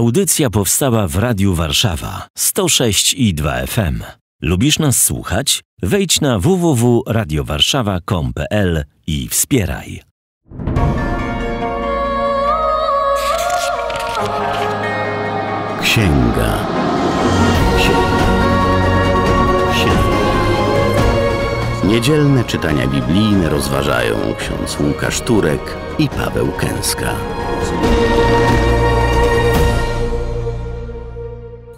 Audycja powstała w Radiu Warszawa 106 i 2 FM. Lubisz nas słuchać? Wejdź na www.radiowarszawa.com.pl i wspieraj. Księga. Księga. Księga. Niedzielne czytania biblijne rozważają ksiądz Łukasz Turek i Paweł Kęska.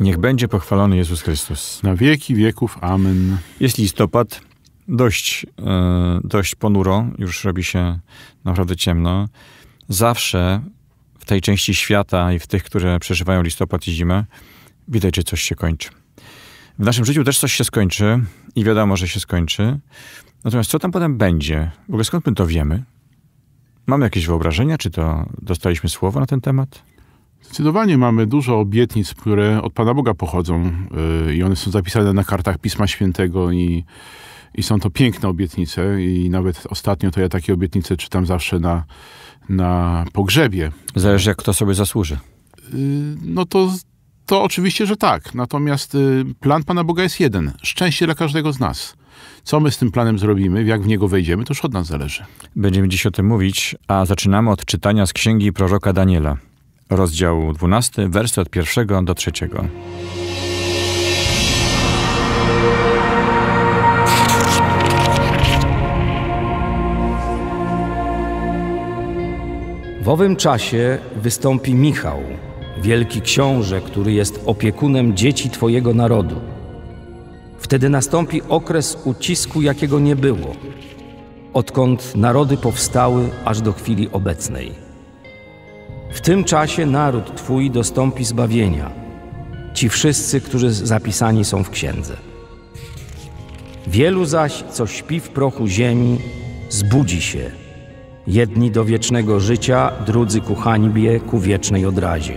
Niech będzie pochwalony Jezus Chrystus. Na wieki wieków. Amen. Jest listopad. Dość, e, dość ponuro. Już robi się naprawdę ciemno. Zawsze w tej części świata i w tych, które przeżywają listopad i zimę, widać, że coś się kończy. W naszym życiu też coś się skończy i wiadomo, że się skończy. Natomiast co tam potem będzie? W ogóle skąd my to wiemy? Mamy jakieś wyobrażenia? Czy to dostaliśmy słowo na ten temat? Zdecydowanie mamy dużo obietnic, które od Pana Boga pochodzą y, i one są zapisane na kartach Pisma Świętego i, i są to piękne obietnice i nawet ostatnio to ja takie obietnice czytam zawsze na, na pogrzebie. Zależy jak kto sobie zasłuży. Y, no to, to oczywiście, że tak. Natomiast y, plan Pana Boga jest jeden. Szczęście dla każdego z nas. Co my z tym planem zrobimy, jak w niego wejdziemy, to już od nas zależy. Będziemy dziś o tym mówić, a zaczynamy od czytania z księgi proroka Daniela rozdział 12, wersy od pierwszego do trzeciego. W owym czasie wystąpi Michał, wielki książę, który jest opiekunem dzieci Twojego narodu. Wtedy nastąpi okres ucisku, jakiego nie było, odkąd narody powstały aż do chwili obecnej. W tym czasie naród Twój dostąpi zbawienia, ci wszyscy, którzy zapisani są w księdze. Wielu zaś, co śpi w prochu ziemi, zbudzi się. Jedni do wiecznego życia, drudzy ku hańbie, ku wiecznej odrazie.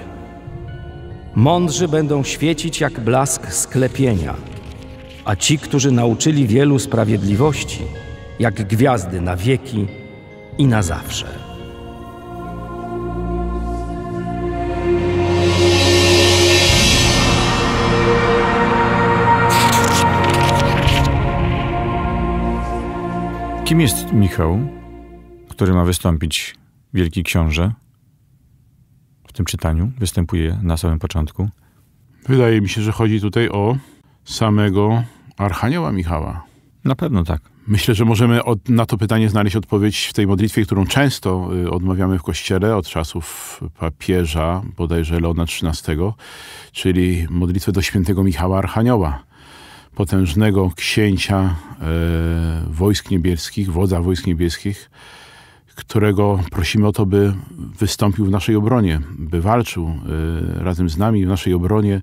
Mądrzy będą świecić jak blask sklepienia, a ci, którzy nauczyli wielu sprawiedliwości, jak gwiazdy na wieki i na zawsze. Kim jest Michał, który ma wystąpić Wielki Książę? W tym czytaniu występuje na samym początku. Wydaje mi się, że chodzi tutaj o samego Archanioła Michała. Na pewno tak. Myślę, że możemy od, na to pytanie znaleźć odpowiedź w tej modlitwie, którą często y, odmawiamy w kościele od czasów papieża, bodajże Leona XIII, czyli modlitwę do świętego Michała Archanioła potężnego księcia e, wojsk niebieskich, wodza wojsk niebieskich, którego prosimy o to, by wystąpił w naszej obronie, by walczył e, razem z nami w naszej obronie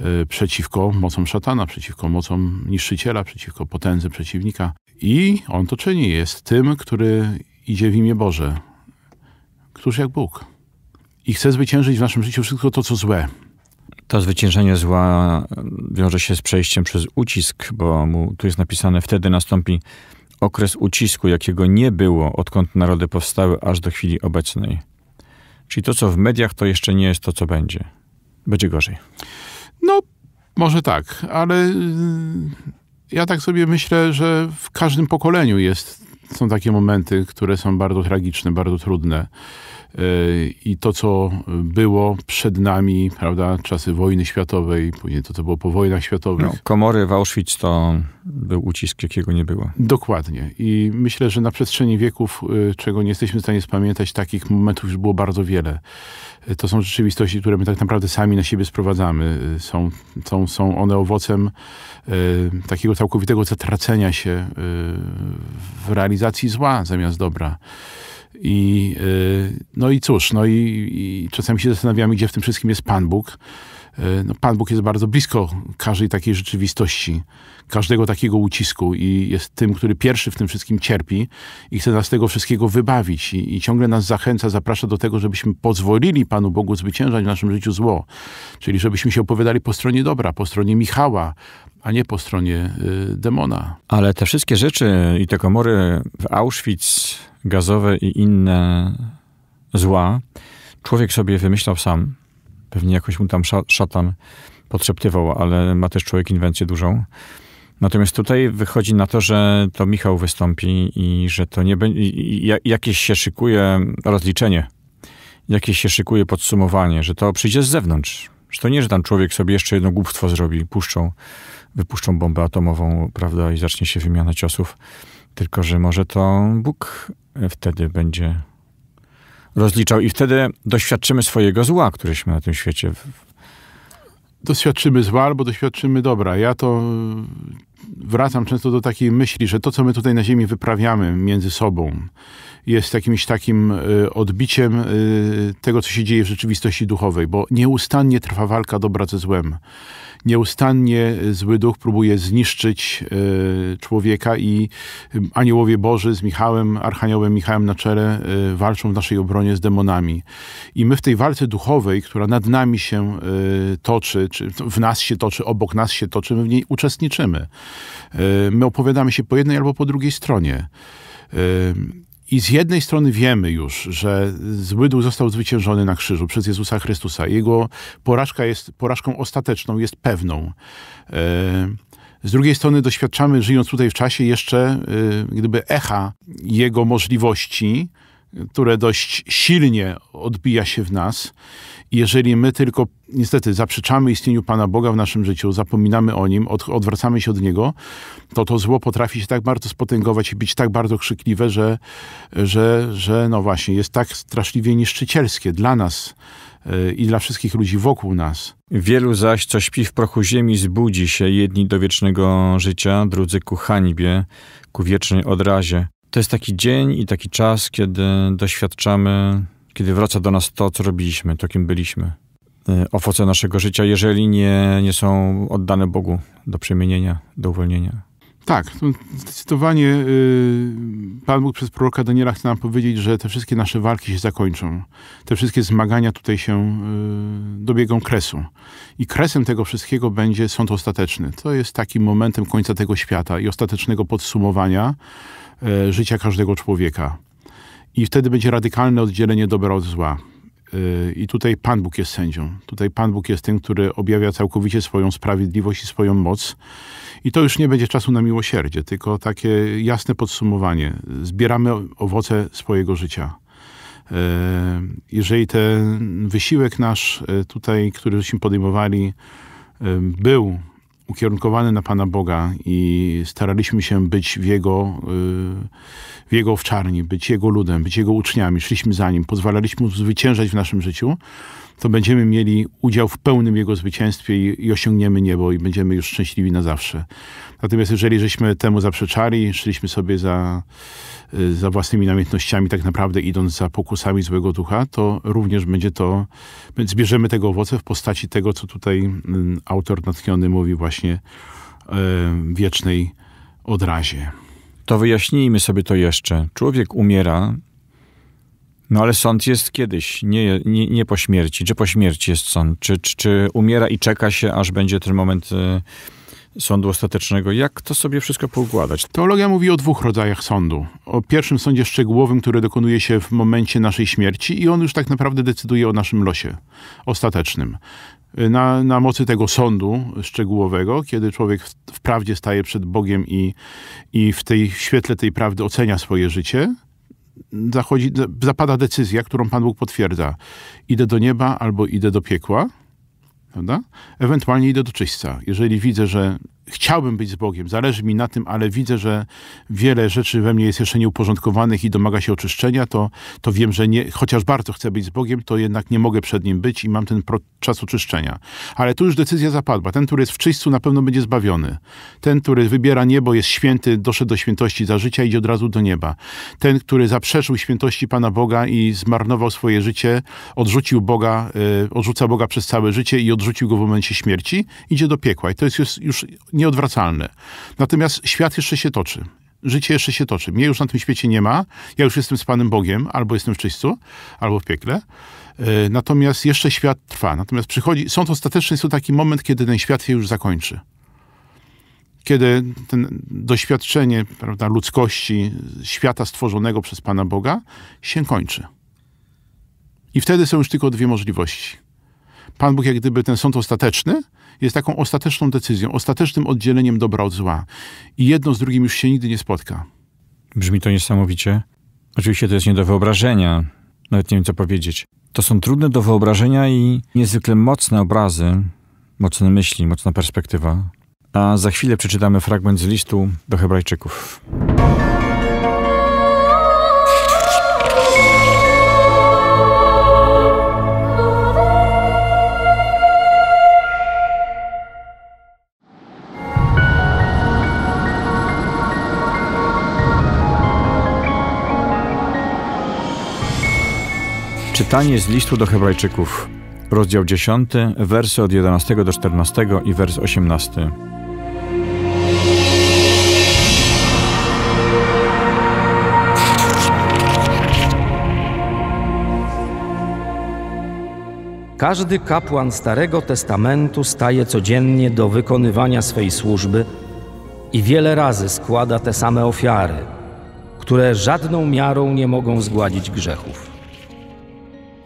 e, przeciwko mocom szatana, przeciwko mocom niszczyciela, przeciwko potędze przeciwnika. I on to czyni, jest tym, który idzie w imię Boże, któż jak Bóg. I chce zwyciężyć w naszym życiu wszystko to, co złe, to zwyciężenie zła mm, wiąże się z przejściem przez ucisk, bo mu, tu jest napisane, wtedy nastąpi okres ucisku, jakiego nie było, odkąd narody powstały, aż do chwili obecnej. Czyli to, co w mediach, to jeszcze nie jest to, co będzie. Będzie gorzej. No, może tak, ale mm, ja tak sobie myślę, że w każdym pokoleniu jest, są takie momenty, które są bardzo tragiczne, bardzo trudne. E, i to, co było przed nami, prawda, czasy wojny światowej, później to, co było po wojnach światowych. No, komory w Auschwitz to był ucisk, jakiego nie było. Dokładnie. I myślę, że na przestrzeni wieków, e, czego nie jesteśmy w stanie spamiętać, takich momentów już było bardzo wiele. E, to są rzeczywistości, które my tak naprawdę sami na siebie sprowadzamy. Są, są, są one owocem takiego całkowitego zatracenia się w realizacji zła zamiast dobra. I, y, no i cóż, no i, i czasami się zastanawiamy, gdzie w tym wszystkim jest Pan Bóg. Y, no, Pan Bóg jest bardzo blisko każdej takiej rzeczywistości, każdego takiego ucisku i jest tym, który pierwszy w tym wszystkim cierpi i chce nas z tego wszystkiego wybawić i, i ciągle nas zachęca, zaprasza do tego, żebyśmy pozwolili Panu Bogu zwyciężać w naszym życiu zło, czyli żebyśmy się opowiadali po stronie dobra, po stronie Michała, a nie po stronie y, demona. Ale te wszystkie rzeczy i te komory w Auschwitz, gazowe i inne zła człowiek sobie wymyślał sam. Pewnie jakoś mu tam szatan podszeptywał, ale ma też człowiek inwencję dużą. Natomiast tutaj wychodzi na to, że to Michał wystąpi i że to nie będzie. Jakieś się szykuje rozliczenie, jakieś się szykuje podsumowanie, że to przyjdzie z zewnątrz. Że to nie, że tam człowiek sobie jeszcze jedno głupstwo zrobi, puszczą, wypuszczą bombę atomową, prawda, i zacznie się wymiana ciosów. Tylko, że może to Bóg wtedy będzie rozliczał i wtedy doświadczymy swojego zła, któreśmy na tym świecie. Doświadczymy zła albo doświadczymy dobra. Ja to mm, wracam często do takiej myśli, że to, co my tutaj na Ziemi wyprawiamy między sobą, jest jakimś takim y, odbiciem y, tego, co się dzieje w rzeczywistości duchowej, bo nieustannie trwa walka dobra ze złem. Nieustannie zły duch próbuje zniszczyć e, człowieka i e, aniołowie Boży z Michałem, Archaniołem Michałem na czele e, walczą w naszej obronie z demonami. I my w tej walce duchowej, która nad nami się toczy, czy w nas się toczy, obok nas się toczy, my w niej uczestniczymy. My opowiadamy się po jednej albo po drugiej stronie. I z jednej strony wiemy już, że zły duch został zwyciężony na krzyżu przez Jezusa Chrystusa. Jego porażka jest porażką ostateczną, jest pewną. E, z drugiej strony doświadczamy, żyjąc tutaj w czasie, jeszcze e, gdyby echa jego możliwości, które dość silnie odbija się w nas. Jeżeli my tylko niestety zaprzeczamy istnieniu Pana Boga w naszym życiu, zapominamy o Nim, od, odwracamy się od Niego, to to zło potrafi się tak bardzo spotęgować i być tak bardzo krzykliwe, że, że, że no właśnie jest tak straszliwie niszczycielskie dla nas e, i dla wszystkich ludzi wokół nas. Wielu zaś, co śpi w prochu ziemi, zbudzi się, jedni do wiecznego życia, drudzy ku hańbie, ku wiecznej odrazie. To jest taki dzień i taki czas, kiedy doświadczamy, kiedy wraca do nas to, co robiliśmy, to kim byliśmy. Y, owoce naszego życia, jeżeli nie, nie są oddane Bogu do przemienienia, do uwolnienia. Tak, zdecydowanie y, Pan Bóg przez proroka Daniela chce nam powiedzieć, że te wszystkie nasze walki się zakończą. Te wszystkie zmagania tutaj się y, dobiegą kresu. I kresem tego wszystkiego będzie sąd ostateczny. To jest takim momentem końca tego świata i ostatecznego podsumowania. E, życia każdego człowieka. I wtedy będzie radykalne oddzielenie dobra od zła. E, I tutaj Pan Bóg jest sędzią. Tutaj Pan Bóg jest tym, który objawia całkowicie swoją sprawiedliwość i swoją moc. I to już nie będzie czasu na miłosierdzie, tylko takie jasne podsumowanie. Zbieramy owoce swojego życia. E, jeżeli ten wysiłek nasz tutaj, któryśmy podejmowali, był ukierunkowany na Pana Boga i staraliśmy się być w Jego, y, w Jego owczarni, być Jego ludem, być Jego uczniami, szliśmy za Nim, pozwalaliśmy Mu zwyciężać w naszym życiu, to będziemy mieli udział w pełnym jego zwycięstwie i, i osiągniemy niebo i będziemy już szczęśliwi na zawsze. Natomiast jeżeli żeśmy temu zaprzeczali, szliśmy sobie za, y, za własnymi namiętnościami, tak naprawdę idąc za pokusami złego ducha, to również będzie to, zbierzemy tego owoce w postaci tego, co tutaj y, autor natchniony mówi właśnie y, wiecznej odrazie. To wyjaśnijmy sobie to jeszcze. Człowiek umiera no ale sąd jest kiedyś, nie, nie, nie po śmierci. Czy po śmierci jest sąd? Czy, czy, czy umiera i czeka się, aż będzie ten moment y, sądu ostatecznego? Jak to sobie wszystko poukładać? Teologia mówi o dwóch rodzajach sądu. O pierwszym sądzie szczegółowym, który dokonuje się w momencie naszej śmierci i on już tak naprawdę decyduje o naszym losie ostatecznym. Y, na, na, mocy tego sądu szczegółowego, kiedy człowiek wprawdzie staje przed Bogiem i, i w tej w świetle tej prawdy ocenia swoje życie, zachodzi, zapada decyzja, którą Pan Bóg potwierdza. Idę do nieba albo idę do piekła, prawda? Ewentualnie idę do czyśćca. Jeżeli widzę, że chciałbym być z Bogiem, zależy mi na tym, ale widzę, że wiele rzeczy we mnie jest jeszcze nieuporządkowanych i domaga się oczyszczenia, to, to wiem, że nie, chociaż bardzo chcę być z Bogiem, to jednak nie mogę przed Nim być i mam ten czas oczyszczenia. Ale tu już decyzja zapadła. Ten, który jest w czyśćcu, na pewno będzie zbawiony. Ten, który wybiera niebo, jest święty, doszedł do świętości za życia, idzie od razu do nieba. Ten, który zaprzeczył świętości Pana Boga i zmarnował swoje życie, odrzucił Boga, y, odrzuca Boga przez całe życie i odrzucił Go w momencie śmierci, idzie do piekła. I to jest już, już nieodwracalne. Natomiast świat jeszcze się toczy. Życie jeszcze się toczy. Mnie już na tym świecie nie ma. Ja już jestem z Panem Bogiem, albo jestem w czyściu, albo w piekle. E, natomiast jeszcze świat trwa. Natomiast przychodzi, sąd ostateczny jest to taki moment, kiedy ten świat się już zakończy kiedy ten doświadczenie prawda, ludzkości, świata stworzonego przez Pana Boga się kończy. I wtedy są już tylko dwie możliwości. Pan Bóg, jak gdyby ten sąd ostateczny, jest taką ostateczną decyzją, ostatecznym oddzieleniem dobra od zła. I jedno z drugim już się nigdy nie spotka. Brzmi to niesamowicie. Oczywiście to jest nie do wyobrażenia. Nawet nie wiem, co powiedzieć. To są trudne do wyobrażenia i niezwykle mocne obrazy, mocne myśli, mocna perspektywa. A za chwilę przeczytamy fragment z listu do Hebrajczyków. Czytanie z listu do Hebrajczyków, rozdział 10, wersy od 11 do 14 i wers 18. Każdy kapłan Starego Testamentu staje codziennie do wykonywania swej służby i wiele razy składa te same ofiary, które żadną miarą nie mogą zgładzić grzechów.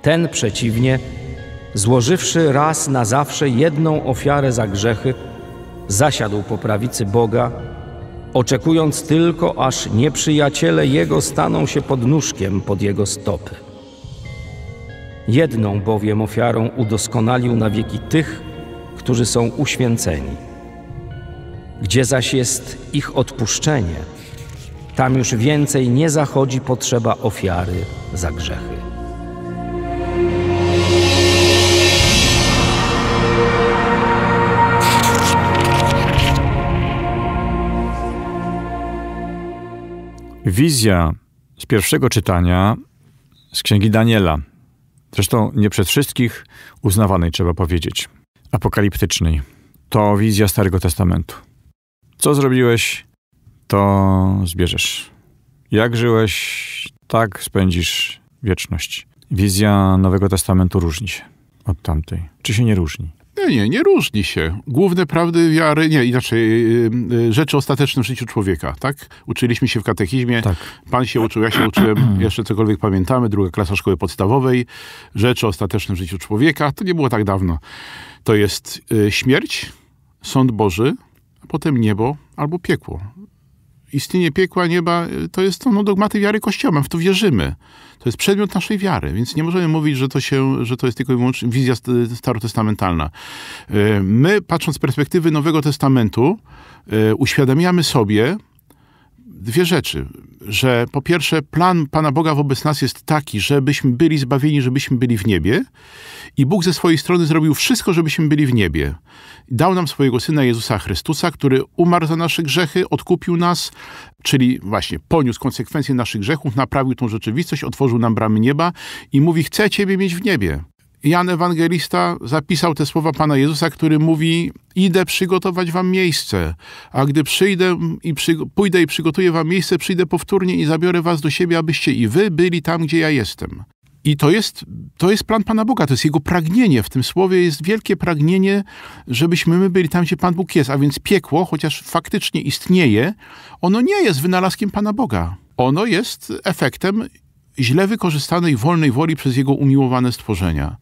Ten przeciwnie, złożywszy raz na zawsze jedną ofiarę za grzechy, zasiadł po prawicy Boga, oczekując tylko, aż nieprzyjaciele Jego staną się podnóżkiem pod Jego stopy. Jedną bowiem ofiarą udoskonalił na wieki tych, którzy są uświęceni. Gdzie zaś jest ich odpuszczenie, tam już więcej nie zachodzi potrzeba ofiary za grzechy. Wizja z pierwszego czytania z księgi Daniela. Zresztą nie przez wszystkich uznawanej trzeba powiedzieć. Apokaliptycznej. To wizja Starego Testamentu. Co zrobiłeś, to zbierzesz. Jak żyłeś, tak spędzisz wieczność. Wizja Nowego Testamentu różni się od tamtej. Czy się nie różni? Nie, no nie, nie różni się. Główne prawdy wiary, nie, inaczej, y, y, rzeczy ostateczne w życiu człowieka, tak? Uczyliśmy się w katechizmie, tak. pan się uczył, ja się uczyłem, jeszcze cokolwiek pamiętamy, druga klasa szkoły podstawowej, rzeczy ostateczne w życiu człowieka, to nie było tak dawno. To jest y, śmierć, sąd Boży, potem niebo albo piekło istnienie piekła, nieba, y, to jest to no, dogmaty wiary Kościoła, w to wierzymy. To jest przedmiot naszej wiary, więc nie możemy mówić, że to, się, że to jest tylko i wyłącznie wizja y, starotestamentalna. Y, my, patrząc z perspektywy Nowego Testamentu, uświadamiamy sobie, dwie rzeczy. Że po pierwsze, plan Pana Boga wobec nas jest taki, żebyśmy byli zbawieni, żebyśmy byli w niebie. I Bóg ze swojej strony zrobił wszystko, żebyśmy byli w niebie. Dał nam swojego syna Jezusa Chrystusa, który umarł za nasze grzechy, odkupił nas, czyli właśnie poniósł konsekwencje naszych grzechów, naprawił tą rzeczywistość, otworzył nam bramy nieba i mówi: Chcę Ciebie mieć w niebie. Jan Ewangelista zapisał te słowa Pana Jezusa, który mówi: Idę przygotować wam miejsce, a gdy przyjdę i przy, pójdę i przygotuję wam miejsce, przyjdę powtórnie i zabiorę was do siebie, abyście i wy byli tam, gdzie ja jestem. I to jest, to jest plan Pana Boga, to jest Jego pragnienie. W tym słowie jest wielkie pragnienie, żebyśmy my byli tam, gdzie Pan Bóg jest. A więc piekło, chociaż faktycznie istnieje, ono nie jest wynalazkiem Pana Boga. Ono jest efektem źle wykorzystanej wolnej woli przez jego umiłowane stworzenia.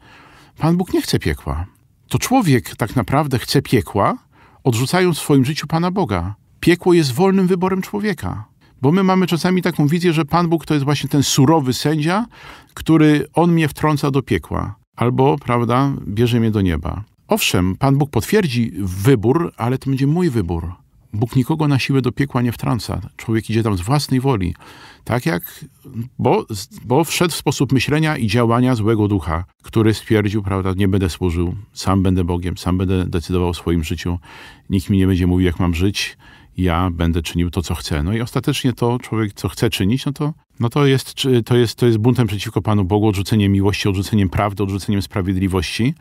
Pan Bóg nie chce piekła. To człowiek tak naprawdę chce piekła, odrzucając w swoim życiu Pana Boga. Piekło jest wolnym wyborem człowieka. Bo my mamy czasami taką wizję, że Pan Bóg to jest właśnie ten surowy sędzia, który on mnie wtrąca do piekła, albo, prawda, bierze mnie do nieba. Owszem, Pan Bóg potwierdzi wybór, ale to będzie mój wybór. Bóg nikogo na siłę do piekła nie wtrąca. Człowiek idzie tam z własnej woli. Tak jak, bo, bo wszedł w sposób myślenia i działania złego ducha, który stwierdził, prawda, nie będę służył, sam będę Bogiem, sam będę decydował o swoim życiu, nikt mi nie będzie mówił, jak mam żyć, ja będę czynił to, co chcę. No i ostatecznie to człowiek, co chce czynić, no to, no to, jest, to, jest, to jest buntem przeciwko Panu Bogu, odrzuceniem miłości, odrzuceniem prawdy, odrzuceniem sprawiedliwości.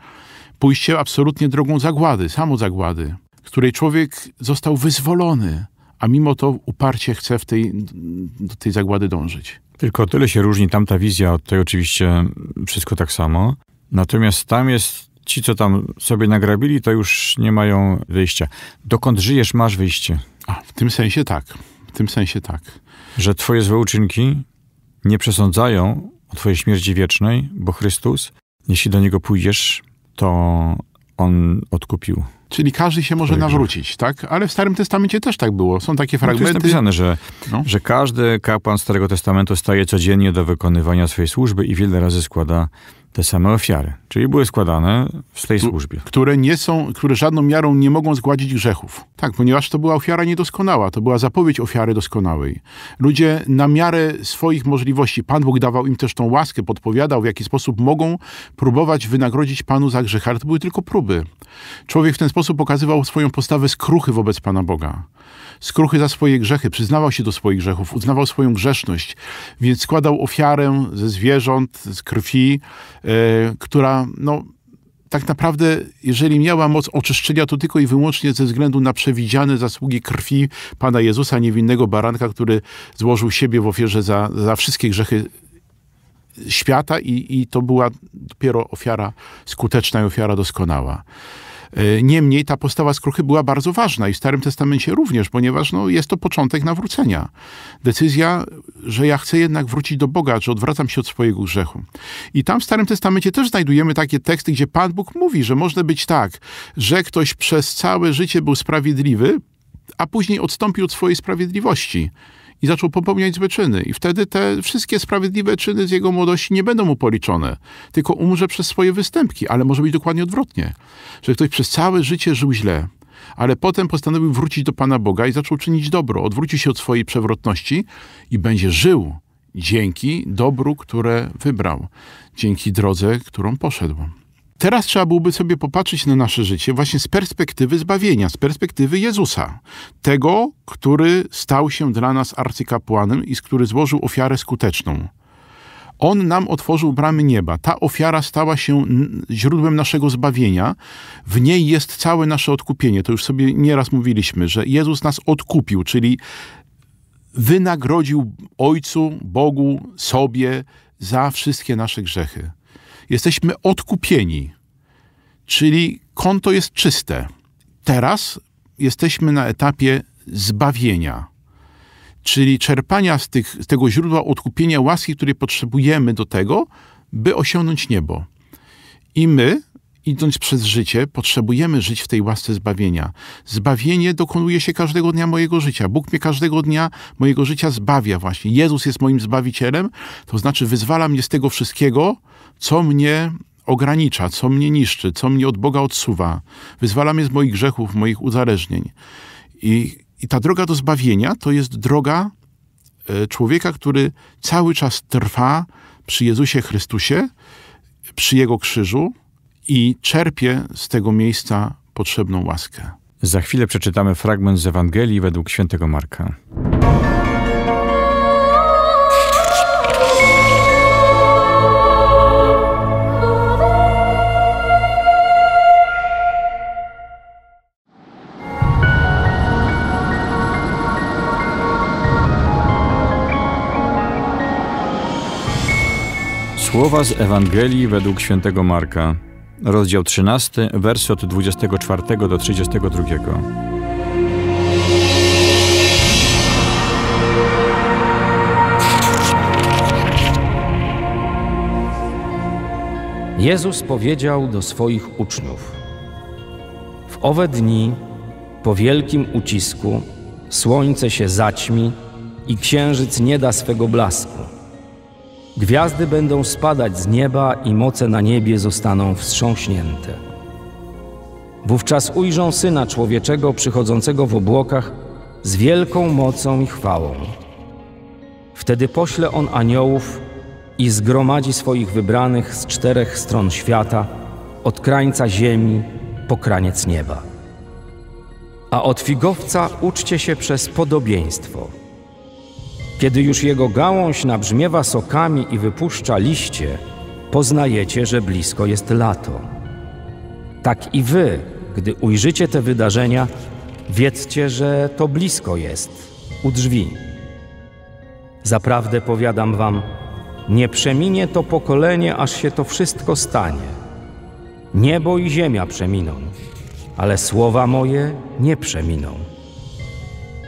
Pójście absolutnie drogą zagłady, samo zagłady której człowiek został wyzwolony, a mimo to uparcie chce w tej, do tej zagłady dążyć. Tylko tyle się różni tamta wizja od tej oczywiście wszystko tak samo. Natomiast tam jest ci, co tam sobie nagrabili, to już nie mają wyjścia. Dokąd żyjesz, masz wyjście. A, w tym sensie tak. W tym sensie tak. Że twoje złe uczynki nie przesądzają o twojej śmierci wiecznej, bo Chrystus, jeśli do Niego pójdziesz, to on odkupił. Czyli każdy się może nawrócić, tak? Ale w Starym Testamencie też tak było. Są takie no, fragmenty. No, jest napisane, że, no. że każdy kapłan Starego Testamentu staje codziennie do wykonywania swojej służby i wiele razy składa te same ofiary, czyli były składane w tej służbie. Które nie są, które żadną miarą nie mogą zgładzić grzechów. Tak, ponieważ to była ofiara niedoskonała, to była zapowiedź ofiary doskonałej. Ludzie na miarę swoich możliwości, Pan Bóg dawał im też tą łaskę, podpowiadał, w jaki sposób mogą próbować wynagrodzić Panu za grzech, ale to były tylko próby. Człowiek w ten sposób pokazywał swoją postawę skruchy wobec Pana Boga. Skruchy za swoje grzechy, przyznawał się do swoich grzechów, uznawał swoją grzeszność, więc składał ofiarę ze zwierząt, z krwi, E, która no, tak naprawdę, jeżeli miała moc oczyszczenia, to tylko i wyłącznie ze względu na przewidziane zasługi krwi Pana Jezusa, niewinnego baranka, który złożył siebie w ofierze za, za wszystkie grzechy świata i, i to była dopiero ofiara skuteczna i ofiara doskonała. E, niemniej ta postawa skruchy była bardzo ważna i w Starym Testamencie również, ponieważ no, jest to początek nawrócenia. Decyzja, że ja chcę jednak wrócić do Boga, że odwracam się od swojego grzechu. I tam w Starym Testamencie też znajdujemy takie teksty, gdzie Pan Bóg mówi, że może być tak, że ktoś przez całe życie był sprawiedliwy, a później odstąpił od swojej sprawiedliwości i zaczął popełniać złe czyny. I wtedy te wszystkie sprawiedliwe czyny z jego młodości nie będą mu policzone, tylko umrze przez swoje występki, ale może być dokładnie odwrotnie, że ktoś przez całe życie żył źle, ale potem postanowił wrócić do Pana Boga i zaczął czynić dobro, odwrócił się od swojej przewrotności i będzie żył dzięki dobru, które wybrał, dzięki drodze, którą poszedł. Teraz trzeba byłoby sobie popatrzeć na nasze życie właśnie z perspektywy zbawienia, z perspektywy Jezusa, tego, który stał się dla nas arcykapłanem i z który złożył ofiarę skuteczną. On nam otworzył bramy nieba. Ta ofiara stała się źródłem naszego zbawienia. W niej jest całe nasze odkupienie. To już sobie nieraz mówiliśmy, że Jezus nas odkupił, czyli wynagrodził Ojcu, Bogu, sobie za wszystkie nasze grzechy. Jesteśmy odkupieni czyli konto jest czyste. Teraz jesteśmy na etapie zbawienia, czyli czerpania z, tych, z tego źródła odkupienia łaski, której potrzebujemy do tego, by osiągnąć niebo. I my, idąc przez życie, potrzebujemy żyć w tej łasce zbawienia. Zbawienie dokonuje się każdego dnia mojego życia. Bóg mnie każdego dnia mojego życia zbawia właśnie. Jezus jest moim zbawicielem, to znaczy wyzwala mnie z tego wszystkiego, co mnie ogranicza, co mnie niszczy, co mnie od Boga odsuwa, wyzwala mnie z moich grzechów, moich uzależnień. I, i ta droga do zbawienia to jest droga e, człowieka, który cały czas trwa przy Jezusie Chrystusie, przy Jego krzyżu i czerpie z tego miejsca potrzebną łaskę. Za chwilę przeczytamy fragment z Ewangelii według świętego Marka. Słowa z Ewangelii według świętego Marka, rozdział 13, wersy od 24 do 32. Jezus powiedział do swoich uczniów: W owe dni, po wielkim ucisku, słońce się zaćmi i księżyc nie da swego blasku Gwiazdy będą spadać z nieba i moce na niebie zostaną wstrząśnięte. Wówczas ujrzą Syna Człowieczego przychodzącego w obłokach z wielką mocą i chwałą. Wtedy pośle On aniołów i zgromadzi swoich wybranych z czterech stron świata, od krańca ziemi po kraniec nieba. A od figowca uczcie się przez podobieństwo – kiedy już jego gałąź nabrzmiewa sokami i wypuszcza liście, poznajecie, że blisko jest lato. Tak i wy, gdy ujrzycie te wydarzenia, wiedzcie, że to blisko jest, u drzwi. Zaprawdę powiadam wam, nie przeminie to pokolenie, aż się to wszystko stanie. Niebo i ziemia przeminą, ale słowa moje nie przeminą.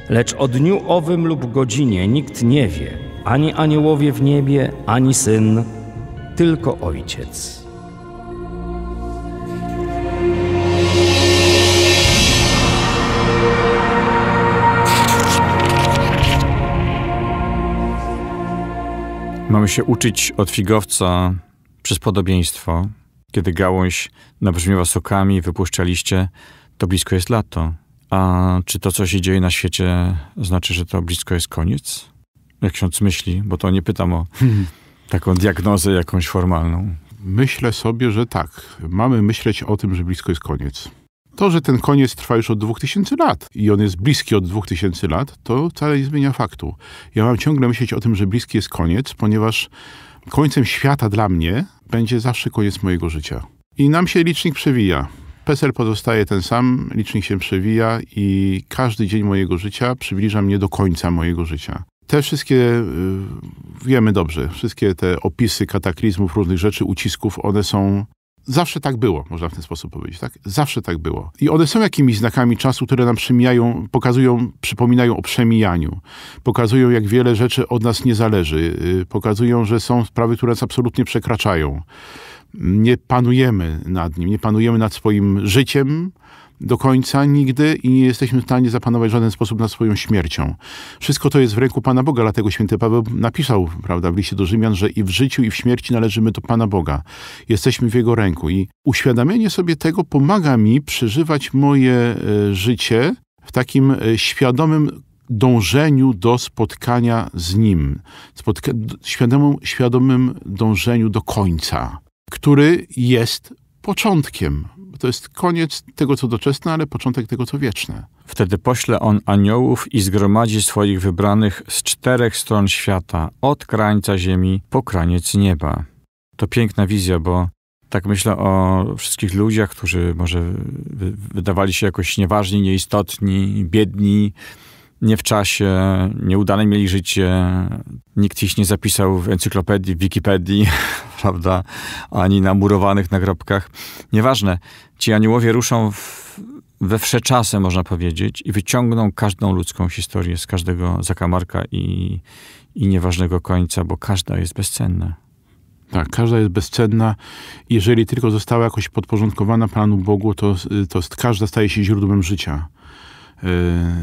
Lecz o dniu owym lub godzinie nikt nie wie, ani aniołowie w niebie, ani syn, tylko ojciec. Mamy się uczyć od figowca przez podobieństwo. Kiedy gałąź nabrzmiewa sokami, wypuszcza liście, to blisko jest lato. A czy to, co się dzieje na świecie, znaczy, że to blisko jest koniec? Jak ksiądz myśli, bo to nie pytam o hmm. taką diagnozę jakąś formalną. Myślę sobie, że tak. Mamy myśleć o tym, że blisko jest koniec. To, że ten koniec trwa już od 2000 lat i on jest bliski od 2000 lat, to wcale nie zmienia faktu. Ja mam ciągle myśleć o tym, że bliski jest koniec, ponieważ końcem świata dla mnie będzie zawsze koniec mojego życia. I nam się licznik przewija. PESEL pozostaje ten sam, licznik się przewija i każdy dzień mojego życia przybliża mnie do końca mojego życia. Te wszystkie, y, wiemy dobrze, wszystkie te opisy kataklizmów, różnych rzeczy, ucisków, one są Zawsze tak było, można w ten sposób powiedzieć, tak? Zawsze tak było. I one są jakimiś znakami czasu, które nam przemijają, pokazują, przypominają o przemijaniu. Pokazują, jak wiele rzeczy od nas nie zależy. Y, pokazują, że są sprawy, które nas absolutnie przekraczają nie panujemy nad nim, nie panujemy nad swoim życiem do końca nigdy i nie jesteśmy w stanie zapanować w żaden sposób nad swoją śmiercią. Wszystko to jest w ręku Pana Boga, dlatego święty Paweł napisał prawda, w liście do Rzymian, że i w życiu, i w śmierci należymy do Pana Boga. Jesteśmy w Jego ręku i uświadamianie sobie tego pomaga mi przeżywać moje e, życie w takim e, świadomym dążeniu do spotkania z Nim, spotka świadomym, świadomym dążeniu do końca który jest początkiem. To jest koniec tego, co doczesne, ale początek tego, co wieczne. Wtedy pośle on aniołów i zgromadzi swoich wybranych z czterech stron świata, od krańca ziemi po kraniec nieba. To piękna wizja, bo tak myślę o wszystkich ludziach, którzy może wydawali się jakoś nieważni, nieistotni, biedni, nie w czasie, nieudane mieli życie, nikt ich nie zapisał w encyklopedii, w Wikipedii, prawda, ani na murowanych nagrobkach. Nieważne, ci aniołowie ruszą w, we wszeczasy, można powiedzieć, i wyciągną każdą ludzką historię z każdego zakamarka i, i nieważnego końca, bo każda jest bezcenna. Tak, każda jest bezcenna. Jeżeli tylko została jakoś podporządkowana Panu Bogu, to, to każda staje się źródłem życia.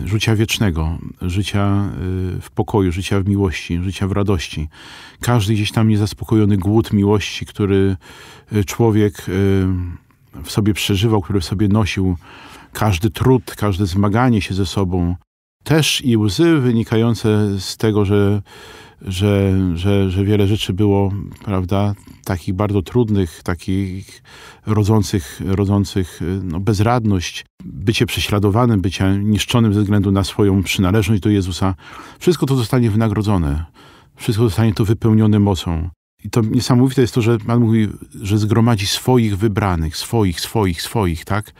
Y, życia wiecznego, życia y, w pokoju, życia w miłości, życia w radości. Każdy gdzieś tam niezaspokojony głód miłości, który y, człowiek w sobie przeżywał, który w sobie nosił, każdy trud, każde zmaganie się ze sobą, też i łzy wynikające z tego, że że, że, że wiele rzeczy było, prawda, takich bardzo trudnych, takich rodzących, rodzących no, bezradność, bycie prześladowanym, bycie niszczonym ze względu na swoją przynależność do Jezusa. Wszystko to zostanie wynagrodzone. Wszystko zostanie to wypełnione mocą. I to niesamowite jest to, że Pan mówi, że zgromadzi swoich wybranych, swoich, swoich, swoich, tak?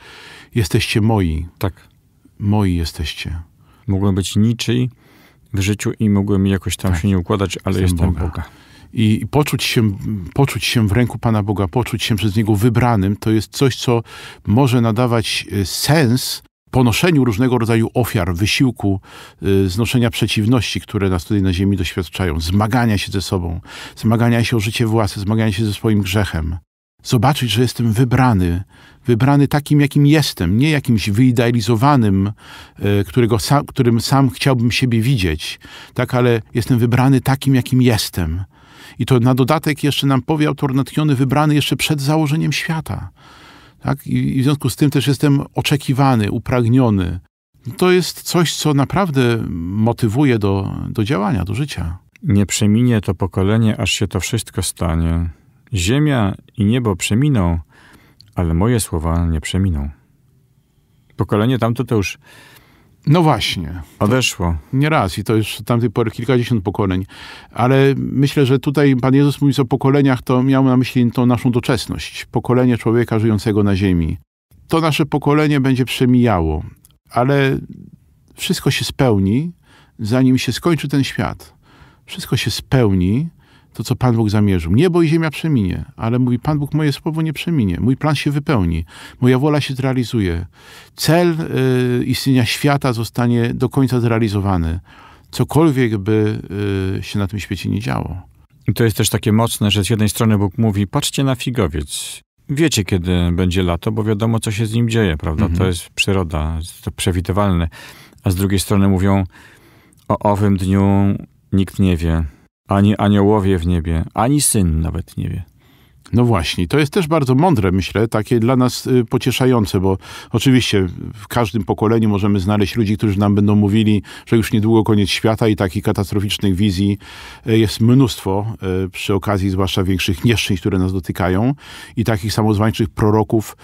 Jesteście moi. Tak. Moi jesteście. Mogą być niczyj, w życiu i mogłem mi jakoś tam tak. się nie układać, ale Jestem jestem Boga. Boga i poczuć się, poczuć się w ręku Pana Boga, poczuć się przez Niego wybranym, to jest coś, co może nadawać e, sens ponoszeniu różnego rodzaju ofiar, wysiłku, e, znoszenia przeciwności, które nas tutaj na ziemi doświadczają, zmagania się ze sobą, zmagania się o życie własne, zmagania się ze swoim grzechem zobaczyć, że jestem wybrany, wybrany takim, jakim jestem, nie jakimś wyidealizowanym, e, którego sam, którym sam chciałbym siebie widzieć, tak, ale jestem wybrany takim, jakim jestem. I to na dodatek jeszcze nam powie autor natchniony, wybrany jeszcze przed założeniem świata. Tak? I w związku z tym też jestem oczekiwany, upragniony. To jest coś, co naprawdę motywuje do, do działania, do życia. Nie przeminie to pokolenie, aż się to wszystko stanie. Ziemia i niebo przeminą, ale moje słowa nie przeminą. Pokolenie tamto to już. No właśnie. Odeszło. Nie raz i to już od tamtej pory kilkadziesiąt pokoleń. Ale myślę, że tutaj Pan Jezus mówi o pokoleniach, to miał na myśli tą naszą doczesność. Pokolenie człowieka żyjącego na ziemi. To nasze pokolenie będzie przemijało, ale wszystko się spełni, zanim się skończy ten świat. Wszystko się spełni, to, co Pan Bóg zamierzył. Niebo i ziemia przeminie, ale mówi Pan Bóg, moje słowo nie przeminie. Mój plan się wypełni, moja wola się zrealizuje. Cel y, istnienia świata zostanie do końca zrealizowany. Cokolwiek by y, się na tym świecie nie działo. I to jest też takie mocne, że z jednej strony Bóg mówi, patrzcie na figowiec. Wiecie, kiedy będzie lato, bo wiadomo, co się z nim dzieje, prawda? Mhm. To jest przyroda, to przewidywalne. A z drugiej strony mówią, o owym dniu nikt nie wie ani aniołowie w niebie, ani syn nawet nie wie. No właśnie, to jest też bardzo mądre, myślę, takie dla nas y, pocieszające, bo oczywiście w każdym pokoleniu możemy znaleźć ludzi, którzy nam będą mówili, że już niedługo koniec świata i takich katastroficznych wizji y, jest mnóstwo y, przy okazji zwłaszcza większych nieszczęść, które nas dotykają i takich samozwańczych proroków,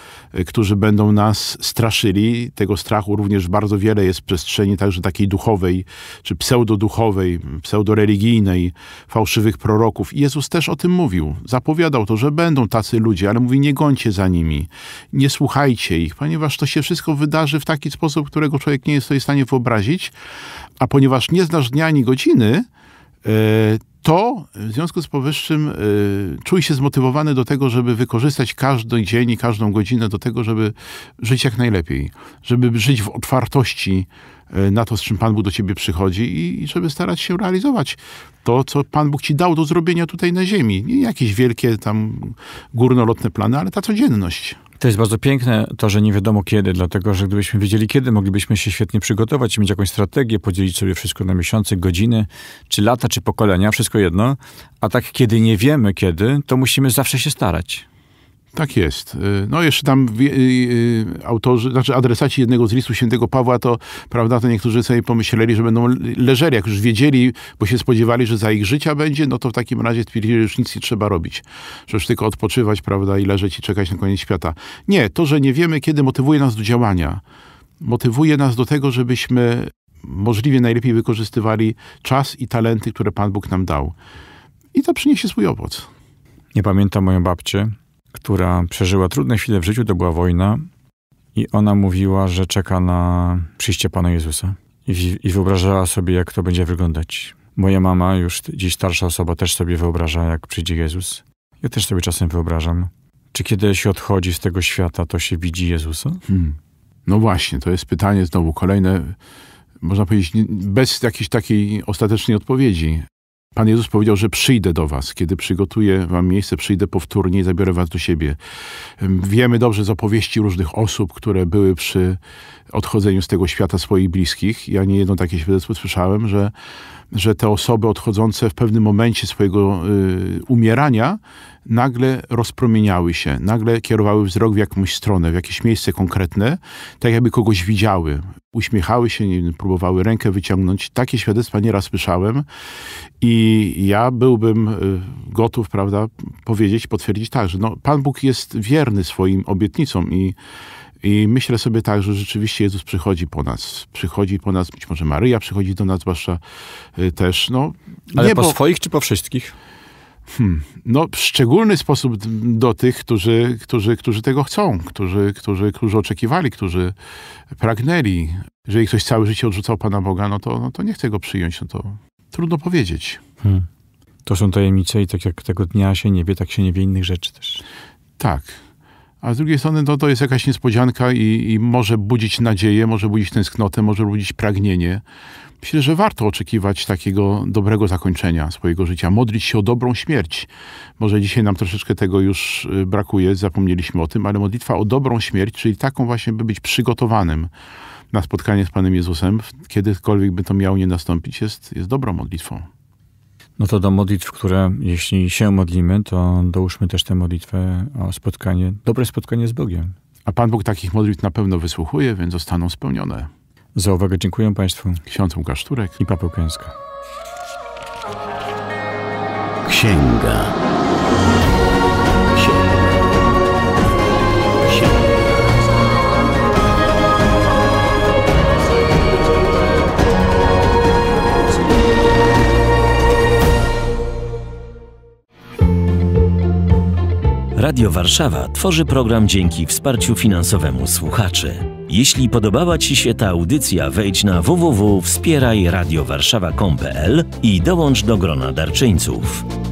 którzy będą nas straszyli. Tego strachu również bardzo wiele jest w przestrzeni także takiej duchowej, czy pseudoduchowej, pseudoreligijnej, fałszywych proroków. I Jezus też o tym mówił. Zapowiadał to, żeby będą tacy ludzie, ale mówi, nie gońcie za nimi, nie słuchajcie ich, ponieważ to się wszystko wydarzy w taki sposób, którego człowiek nie jest sobie w stanie wyobrazić, a ponieważ nie znasz dnia ani godziny, E, to w związku z powyższym e, czuj się zmotywowany do tego, żeby wykorzystać każdy dzień i każdą godzinę do tego, żeby żyć jak najlepiej, żeby żyć w otwartości e, na to, z czym Pan Bóg do ciebie przychodzi i, i, żeby starać się realizować to, co Pan Bóg ci dał do zrobienia tutaj na ziemi. Nie jakieś wielkie tam górnolotne plany, ale ta codzienność. To jest bardzo piękne, to, że nie wiadomo kiedy, dlatego że gdybyśmy wiedzieli kiedy, moglibyśmy się świetnie przygotować, mieć jakąś strategię, podzielić sobie wszystko na miesiące, godziny, czy lata, czy pokolenia, wszystko jedno. A tak, kiedy nie wiemy kiedy, to musimy zawsze się starać. Tak jest. Y, no jeszcze tam y, y, autorzy, znaczy adresaci jednego z listów świętego Pawła, to prawda, to niektórzy sobie pomyśleli, że będą leżeli, jak już wiedzieli, bo się spodziewali, że za ich życia będzie, no to w takim razie stwierdzili, że już nic nie trzeba robić. Że już tylko odpoczywać, prawda, i leżeć i czekać na koniec świata. Nie, to, że nie wiemy kiedy motywuje nas do działania. Motywuje nas do tego, żebyśmy możliwie najlepiej wykorzystywali czas i talenty, które Pan Bóg nam dał. I to przyniesie swój owoc. Nie pamiętam moją babcię, która przeżyła trudne chwile w życiu, to była wojna, i ona mówiła, że czeka na przyjście Pana Jezusa. I, I wyobrażała sobie, jak to będzie wyglądać. Moja mama, już dziś starsza osoba, też sobie wyobraża, jak przyjdzie Jezus. Ja też sobie czasem wyobrażam. Czy kiedy się odchodzi z tego świata, to się widzi Jezusa? Hmm. No właśnie, to jest pytanie znowu kolejne, można powiedzieć, bez jakiejś takiej ostatecznej odpowiedzi. Pan Jezus powiedział, że przyjdę do was. Kiedy przygotuję wam miejsce, przyjdę powtórnie i zabiorę was do siebie. Wiemy dobrze z opowieści różnych osób, które były przy odchodzeniu z tego świata swoich bliskich. Ja nie jedno takie świadectwo słyszałem, że, że te osoby odchodzące w pewnym momencie swojego y, umierania nagle rozpromieniały się, nagle kierowały wzrok w jakąś stronę, w jakieś miejsce konkretne, tak jakby kogoś widziały. Uśmiechały się, wiem, próbowały rękę wyciągnąć. Takie świadectwa nieraz słyszałem i ja byłbym y, gotów, prawda, powiedzieć, potwierdzić tak, że no, Pan Bóg jest wierny swoim obietnicom i i myślę sobie tak, że rzeczywiście Jezus przychodzi po nas. Przychodzi po nas, być może Maryja przychodzi do nas, zwłaszcza y, też. No, Ale po swoich czy po wszystkich? Hmm. No, w szczególny sposób do tych, którzy, którzy, którzy tego chcą, którzy, którzy, którzy oczekiwali, którzy pragnęli. Jeżeli ktoś całe życie odrzucał Pana Boga, no to, no to nie chce go przyjąć, no to trudno powiedzieć. Hmm. To są tajemnice i tak jak tego dnia się nie wie, tak się nie wie innych rzeczy też. Tak, a z drugiej strony to, no, to jest jakaś niespodzianka i, i może budzić nadzieję, może budzić tęsknotę, może budzić pragnienie. Myślę, że warto oczekiwać takiego dobrego zakończenia swojego życia, modlić się o dobrą śmierć. Może dzisiaj nam troszeczkę tego już y, brakuje, zapomnieliśmy o tym, ale modlitwa o dobrą śmierć, czyli taką właśnie, by być przygotowanym na spotkanie z Panem Jezusem, kiedykolwiek by to miało nie nastąpić, jest, jest dobrą modlitwą. No to do modlitw, które jeśli się modlimy, to dołóżmy też tę modlitwę o spotkanie, dobre spotkanie z Bogiem. A Pan Bóg takich modlitw na pewno wysłuchuje, więc zostaną spełnione. Za uwagę dziękuję Państwu. Ksiądz Łukasz Turek i Paweł Kęska. Księga. Księga. Radio Warszawa tworzy program dzięki wsparciu finansowemu słuchaczy. Jeśli podobała Ci się ta audycja, wejdź na www.wspierajradiowarszawa.pl i dołącz do grona darczyńców.